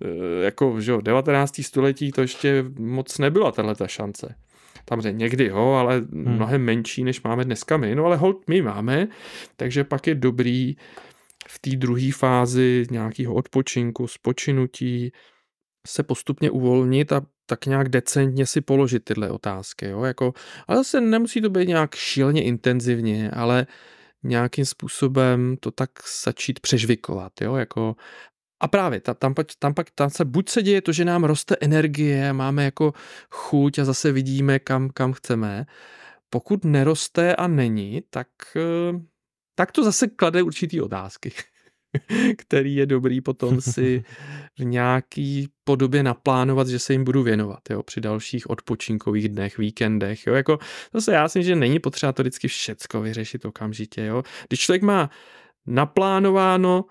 [SPEAKER 2] eh, jako, že jo, 19. století to ještě moc nebyla tahle ta šance. Samozřejmě někdy jo, ale hmm. mnohem menší, než máme dneska my, no ale hold my máme, takže pak je dobrý v té druhé fázi nějakého odpočinku, spočinutí, se postupně uvolnit a tak nějak decentně si položit tyhle otázky. Jo? Jako, ale zase nemusí to být nějak šíleně intenzivně, ale nějakým způsobem to tak začít přežvikovat. Jo? Jako, a právě ta, tam, pak, tam pak tam se buď se děje to, že nám roste energie, máme jako chuť a zase vidíme, kam, kam chceme. Pokud neroste a není, tak, eh, tak to zase klade určitý otázky. který je dobrý potom si v nějaký podobě naplánovat, že se jim budu věnovat jo, při dalších odpočinkových dnech, víkendech. Jo. Jako, zase já si že není potřeba to vždycky všecko vyřešit okamžitě. Jo. Když člověk má naplánováno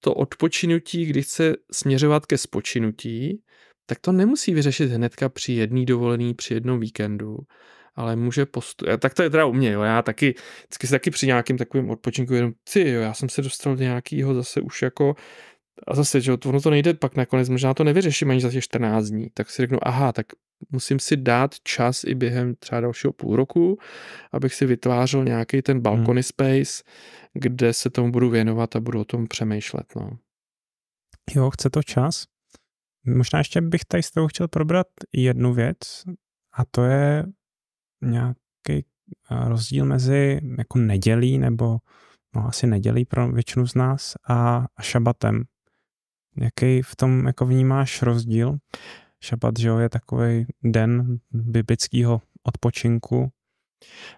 [SPEAKER 2] to odpočinutí, kdy chce směřovat ke spočinutí, tak to nemusí vyřešit hnedka při jedný dovolený, při jednom víkendu ale může postupně. Tak to je teda u mě, jo. Já taky, vždycky se taky při nějakým takovým odpočinku jenom, ty jo, já jsem se dostal do nějakého zase už jako a zase, že ono to nejde pak nakonec, možná to nevyřeším ani za těch 14 dní, tak si řeknu, aha, tak musím si dát čas i během třeba dalšího půl roku, abych si vytvářel nějaký ten hmm. balkony hmm. space, kde se tomu budu věnovat a budu o tom přemýšlet. No.
[SPEAKER 1] Jo, chce to čas. Možná ještě bych tady s tebou chtěl probrat jednu věc a to je nějaký eh, rozdíl mezi jako nedělí nebo no asi nedělí pro většinu z nás a, a šabatem. Jaký v tom jako vnímáš rozdíl? Šabat, že jo, je takový den biblického odpočinku.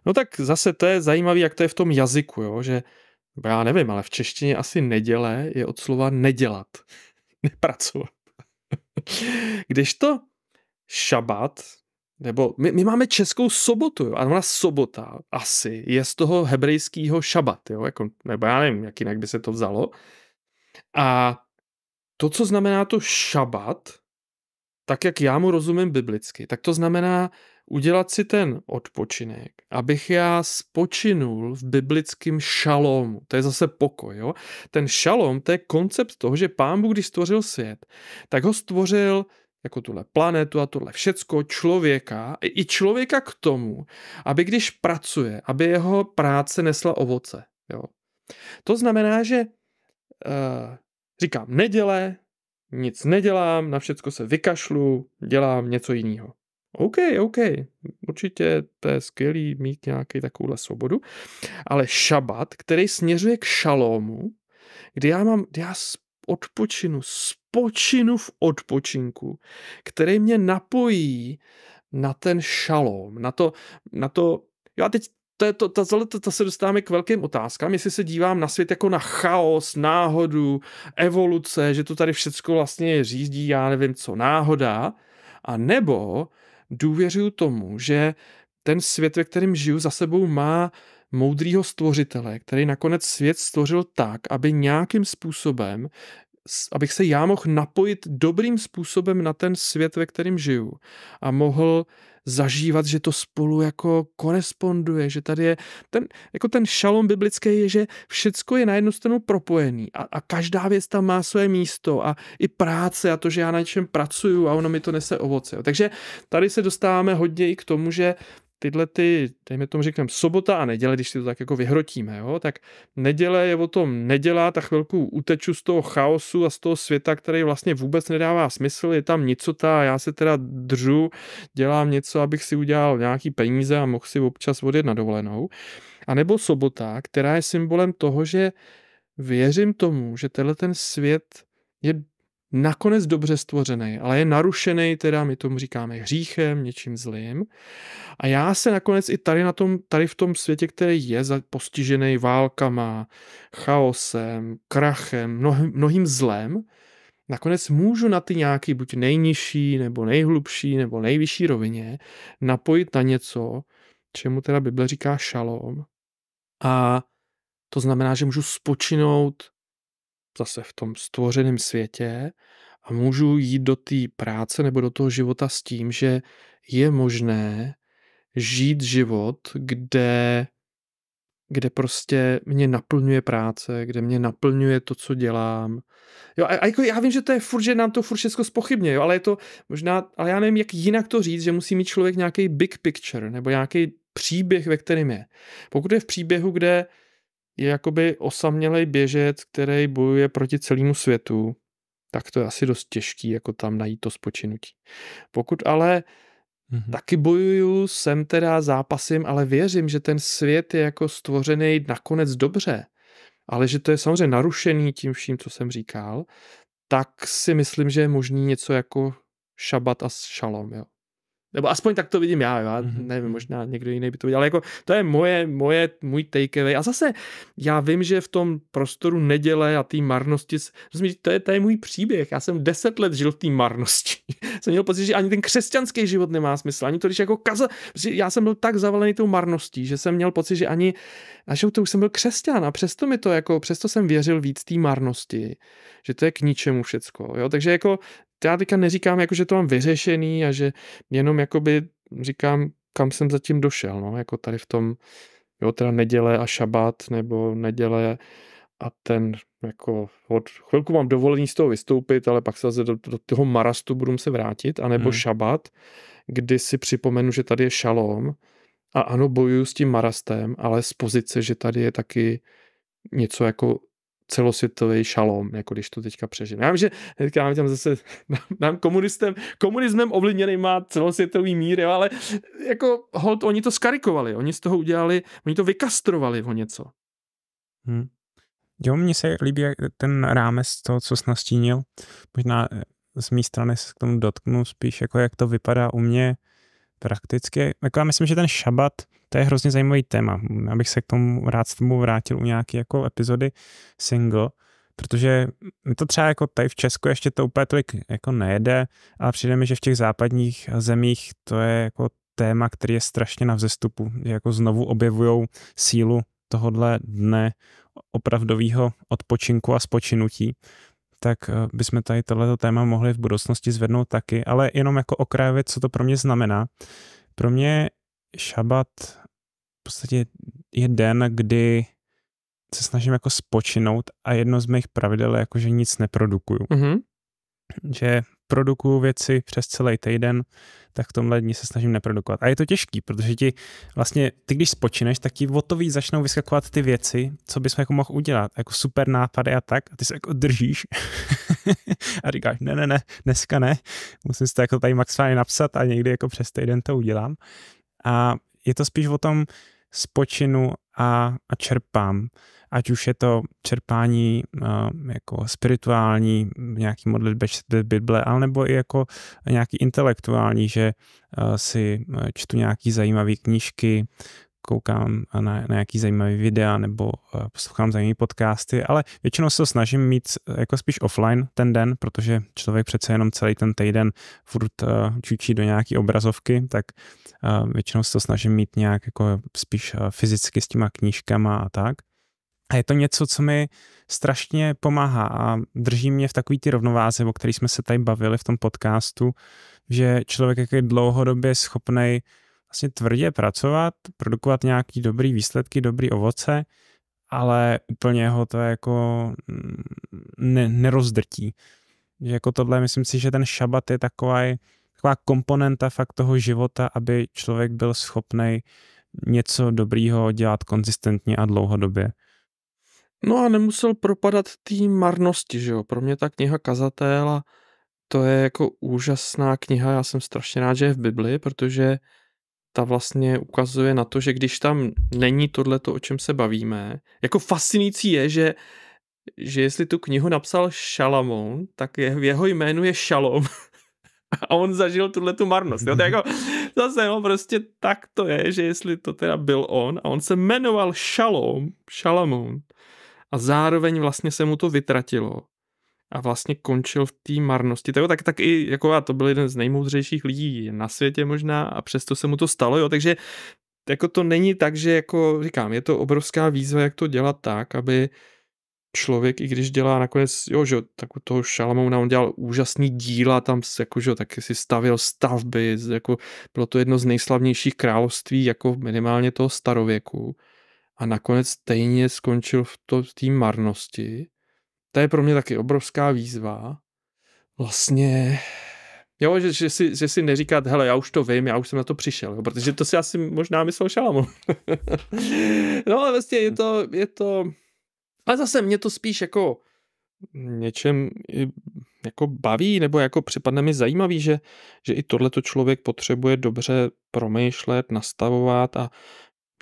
[SPEAKER 2] No tak zase to je zajímavé, jak to je v tom jazyku, jo, že já nevím, ale v češtině asi neděle je od slova nedělat, nepracovat. Když to šabat nebo my, my máme českou sobotu, jo, a ona sobota asi je z toho hebrejského šabat, jo, jako, nebo já nevím, jak jinak by se to vzalo. A to, co znamená to šabat, tak jak já mu rozumím biblicky, tak to znamená udělat si ten odpočinek, abych já spočinul v biblickém šalomu. To je zase pokoj, jo? Ten šalom, to je koncept toho, že pán Bůh, když stvořil svět, tak ho stvořil jako tuhle planetu a tuhle všecko, člověka, i člověka k tomu, aby když pracuje, aby jeho práce nesla ovoce. Jo. To znamená, že uh, říkám neděle, nic nedělám, na všecko se vykašlu, dělám něco jiného. OK, OK, určitě to je skvělý mít nějaký takovouhle svobodu, ale šabat, který směřuje k šalomu, kdy já mám, kdy já odpočinu, spočinu v odpočinku, který mě napojí na ten šalom, na to, na to, a teď to je to, ta to, to se dostáváme k velkým otázkám, jestli se dívám na svět jako na chaos, náhodu, evoluce, že to tady všecko vlastně řídí, já nevím co, náhoda, a nebo důvěřuju tomu, že ten svět, ve kterém žiju, za sebou má moudrýho stvořitele, který nakonec svět stvořil tak, aby nějakým způsobem abych se já mohl napojit dobrým způsobem na ten svět, ve kterém žiju a mohl zažívat, že to spolu jako koresponduje, že tady je ten, jako ten šalom biblický je, že všecko je na jednu stranu propojený a, a každá věc tam má své místo a i práce a to, že já na něčem pracuju a ono mi to nese ovoce. Takže tady se dostáváme hodně i k tomu, že tyhle ty, dejme tomu řekneme, sobota a neděle, když si to tak jako vyhrotíme, jo, tak neděle je o tom nedělá, ta chvilku uteču z toho chaosu a z toho světa, který vlastně vůbec nedává smysl, je tam nicota a já se teda držu, dělám něco, abych si udělal nějaký peníze a mohl si občas odjet na dovolenou. A nebo sobota, která je symbolem toho, že věřím tomu, že tenhle ten svět je nakonec dobře stvořený, ale je narušený, teda my tomu říkáme hříchem, něčím zlým. A já se nakonec i tady, na tom, tady v tom světě, který je postižený válkama, chaosem, krachem, mnohým, mnohým zlem, nakonec můžu na ty nějaký buď nejnižší, nebo nejhlubší, nebo nejvyšší rovině napojit na něco, čemu teda Bible říká šalom. A to znamená, že můžu spočinout zase v tom stvořeném světě a můžu jít do té práce nebo do toho života s tím, že je možné žít život, kde, kde prostě mě naplňuje práce, kde mě naplňuje to, co dělám. Jo, a, a jako já vím, že to je furt, že nám to furt všechno spochybně, jo, ale je to možná, ale já nevím, jak jinak to říct, že musí mít člověk nějaký big picture nebo nějaký příběh, ve kterém je. Pokud je v příběhu, kde je jakoby osamělej běžec, který bojuje proti celému světu, tak to je asi dost těžký, jako tam najít to spočinutí. Pokud ale mm-hmm. taky bojuju, jsem teda zápasím, ale věřím, že ten svět je jako stvořený nakonec dobře, ale že to je samozřejmě narušený tím vším, co jsem říkal, tak si myslím, že je možný něco jako šabat a šalom, jo. Nebo aspoň tak to vidím já, já mhm. nevím, možná někdo jiný by to viděl, ale jako to je moje, moje, můj takeaway. A zase já vím, že v tom prostoru neděle a té marnosti, to je, to je můj příběh, já jsem deset let žil v té marnosti. jsem měl pocit, že ani ten křesťanský život nemá smysl, ani to, když jako kaza, já jsem byl tak zavalený tou marností, že jsem měl pocit, že ani, až to už jsem byl křesťan a přesto mi to jako, přesto jsem věřil víc té marnosti, že to je k ničemu všecko, jo, takže jako já teďka neříkám, jako, že to mám vyřešený a že jenom jakoby říkám, kam jsem zatím došel, no, jako tady v tom, jo, teda neděle a šabat, nebo neděle a ten, jako, od chvilku mám dovolený z toho vystoupit, ale pak se zase do, do toho marastu budu se vrátit, anebo hmm. šabat, kdy si připomenu, že tady je šalom a ano, bojuju s tím marastem, ale z pozice, že tady je taky něco jako celosvětový šalom, jako když to teďka přežijeme. Já vím, že teďka nám tam zase nám komunistem, komunismem ovlivněný má celosvětový mír, jo, ale jako hold, oni to skarikovali, oni z toho udělali, oni to vykastrovali o něco.
[SPEAKER 1] Hmm. Jo, mně se líbí ten rámec toho, co jsi nastínil. Možná eh, z mé strany se k tomu dotknu spíš, jako jak to vypadá u mě prakticky. Jako já myslím, že ten šabat, to je hrozně zajímavý téma. Abych se k tomu rád s tomu vrátil u nějaké jako epizody single, protože mi to třeba jako tady v Česku ještě to úplně tolik jako nejede, ale přijde mi, že v těch západních zemích to je jako téma, který je strašně na vzestupu, že jako znovu objevují sílu tohodle dne opravdového odpočinku a spočinutí tak eh, bychom tady tohleto téma mohli v budoucnosti zvednout taky, ale jenom jako okrajově, co to pro mě znamená. Pro mě šabat v podstatě je den, kdy se snažím jako spočinout a jedno z mých pravidel je jako, že nic neprodukuju. Mm-hmm že produkuju věci přes celý týden, tak v tomhle dní se snažím neprodukovat. A je to těžký, protože ti vlastně, ty když spočíneš, tak ti o to víc začnou vyskakovat ty věci, co bys jako mohl udělat, jako super nápady a tak, a ty se jako držíš a říkáš, ne, ne, ne, dneska ne, musím si to jako tady maximálně napsat a někdy jako přes týden to udělám. A je to spíš o tom spočinu a, a čerpám. Ať už je to čerpání uh, jako spirituální, nějaký modlitbe Bible, ale nebo i jako nějaký intelektuální, že uh, si eh, čtu nějaký zajímavé knížky, koukám na, nějaký zajímavý videa nebo eh, poslouchám zajímavé podcasty, ale většinou se snažím mít eh, jako spíš offline ten den, protože člověk přece jenom celý ten týden furt eh, čučí do nějaký obrazovky, tak většinou se to snažím mít nějak jako spíš fyzicky s těma knížkama a tak. A je to něco, co mi strašně pomáhá a drží mě v takové ty rovnováze, o které jsme se tady bavili v tom podcastu, že člověk jak je dlouhodobě schopnej vlastně tvrdě pracovat, produkovat nějaký dobrý výsledky, dobrý ovoce, ale úplně ho to jako mm, ne, nerozdrtí. Že jako tohle, myslím si, že ten šabat je taková, taková komponenta fakt toho života, aby člověk byl schopný něco dobrýho dělat konzistentně a dlouhodobě.
[SPEAKER 2] No a nemusel propadat té marnosti, že jo. Pro mě ta kniha Kazatel a to je jako úžasná kniha, já jsem strašně rád, že je v Biblii, protože ta vlastně ukazuje na to, že když tam není to, o čem se bavíme, jako fascinující je, že že jestli tu knihu napsal Šalamón, tak je, jeho jménu je Šalom. A on zažil tuhle tu marnost. Jo? To jako, zase, no, prostě tak to je, že jestli to teda byl on a on se jmenoval Šalom, Šalamón a zároveň vlastně se mu to vytratilo, a vlastně končil v té marnosti. Tak, tak, tak i jako já, to byl jeden z nejmoudřejších lidí na světě možná a přesto se mu to stalo, jo, takže jako to není tak, že jako říkám, je to obrovská výzva, jak to dělat tak, aby člověk, i když dělá nakonec, jo, že tak u toho Šalamouna on dělal úžasný díla, tam jako, že tak si stavil stavby, jako bylo to jedno z nejslavnějších království, jako minimálně toho starověku. A nakonec stejně skončil v té marnosti to je pro mě taky obrovská výzva. Vlastně, jo, že, že, si, že si neříkat, hele, já už to vím, já už jsem na to přišel, jo, protože to si asi možná myslel šalamu. no ale vlastně je to, je to, ale zase mě to spíš jako něčem jako baví, nebo jako připadne mi zajímavý, že, že i tohleto člověk potřebuje dobře promýšlet, nastavovat a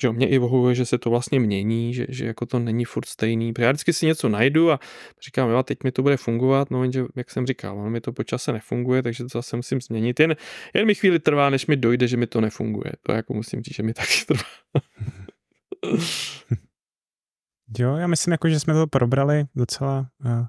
[SPEAKER 2] že mě i vohuje, že se to vlastně mění, že, že jako to není furt stejný. Já vždycky si něco najdu a říkám, jo, teď mi to bude fungovat, no jenže, jak jsem říkal, ono mi to po čase nefunguje, takže to zase musím změnit. Jen, jen mi chvíli trvá, než mi dojde, že mi to nefunguje. To jako musím říct, že mi taky trvá.
[SPEAKER 1] jo, já myslím, jako, že jsme to probrali docela uh,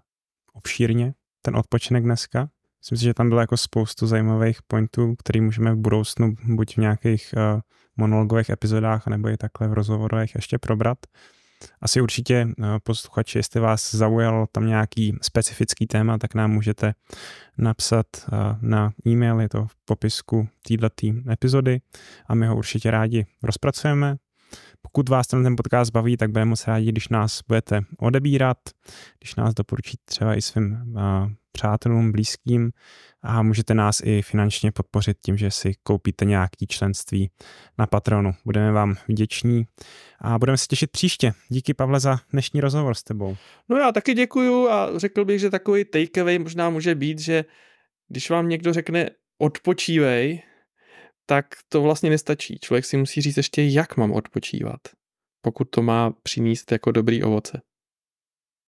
[SPEAKER 1] obšírně, ten odpočinek dneska. Myslím si, že tam bylo jako spoustu zajímavých pointů, který můžeme v budoucnu buď v nějakých uh, monologových epizodách nebo je takhle v rozhovorech ještě probrat. Asi určitě eh, posluchači, jestli vás zaujal tam nějaký specifický téma, tak nám můžete napsat eh, na e-mail, je to v popisku této epizody a my ho určitě rádi rozpracujeme. Pokud vás ten, ten podcast baví, tak budeme moc rádi, když nás budete odebírat, když nás doporučíte třeba i svým uh, přátelům, blízkým a můžete nás i finančně podpořit tím, že si koupíte nějaký členství na Patronu. Budeme vám vděční a budeme se těšit příště. Díky Pavle za dnešní rozhovor s tebou.
[SPEAKER 2] No já taky děkuju a řekl bych, že takový takeaway možná může být, že když vám někdo řekne odpočívej, tak to vlastně nestačí. Člověk si musí říct ještě, jak mám odpočívat, pokud to má přinést jako dobrý ovoce.